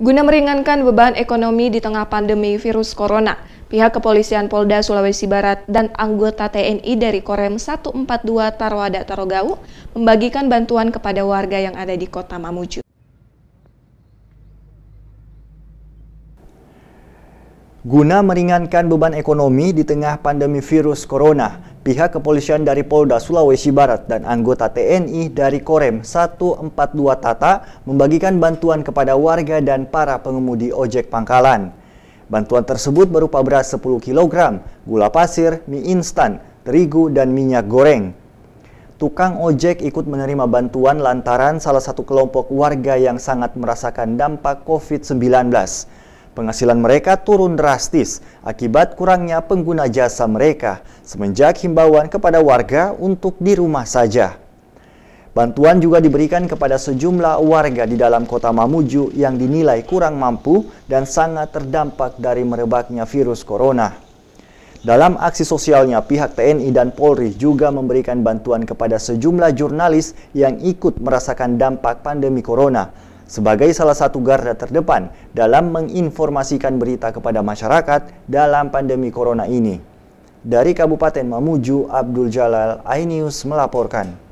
Guna meringankan beban ekonomi di tengah pandemi virus corona, pihak kepolisian Polda Sulawesi Barat dan anggota TNI dari Korem 142 Tarwada Tarogau membagikan bantuan kepada warga yang ada di kota Mamuju. Guna meringankan beban ekonomi di tengah pandemi virus corona, Pihak kepolisian dari Polda Sulawesi Barat dan anggota TNI dari Korem 142 Tata membagikan bantuan kepada warga dan para pengemudi ojek pangkalan. Bantuan tersebut berupa beras 10 kg, gula pasir, mie instan, terigu, dan minyak goreng. Tukang ojek ikut menerima bantuan lantaran salah satu kelompok warga yang sangat merasakan dampak COVID-19 penghasilan mereka turun drastis akibat kurangnya pengguna jasa mereka semenjak himbauan kepada warga untuk di rumah saja. Bantuan juga diberikan kepada sejumlah warga di dalam kota Mamuju yang dinilai kurang mampu dan sangat terdampak dari merebaknya virus corona. Dalam aksi sosialnya, pihak TNI dan Polri juga memberikan bantuan kepada sejumlah jurnalis yang ikut merasakan dampak pandemi corona, sebagai salah satu garda terdepan dalam menginformasikan berita kepada masyarakat dalam pandemi corona ini. Dari Kabupaten Mamuju, Abdul Jalal, iNews melaporkan.